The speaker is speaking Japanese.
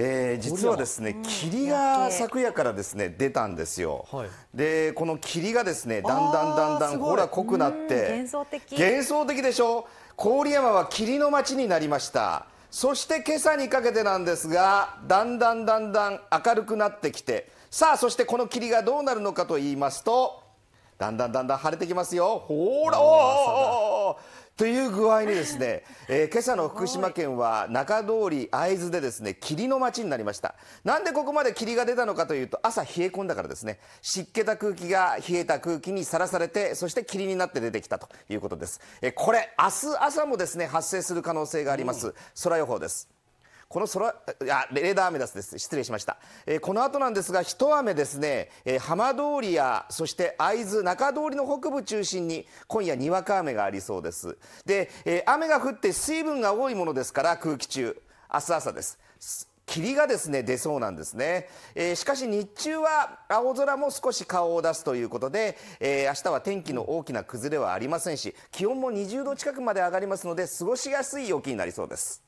えー、実はですね、霧が昨夜からですね出たんですよ。はい、で、この霧がですね、だんだんだんだんほら濃くなって、幻想的。幻想的でしょ。郡山は霧の町になりました。そして今朝にかけてなんですが、だんだんだんだん明るくなってきて、さあそしてこの霧がどうなるのかと言いますと、だんだんだんだん晴れてきますよ。ほら、という具合にですね、えー、今朝の福島県は中通り会津でですね霧の町になりましたなんでここまで霧が出たのかというと朝冷え込んだからですね湿気た空気が冷えた空気にさらされてそして霧になって出てきたということです、えー、これ明日朝もですね発生する可能性があります、うん、空予報ですこの空いやレーダーアメダです失礼しました、えー、この後なんですが一雨ですね、えー、浜通りやそして会津中通りの北部中心に今夜にわか雨がありそうですで、えー、雨が降って水分が多いものですから空気中明日朝です霧がですね出そうなんですね、えー、しかし日中は青空も少し顔を出すということで、えー、明日は天気の大きな崩れはありませんし気温も20度近くまで上がりますので過ごしやすい陽気になりそうです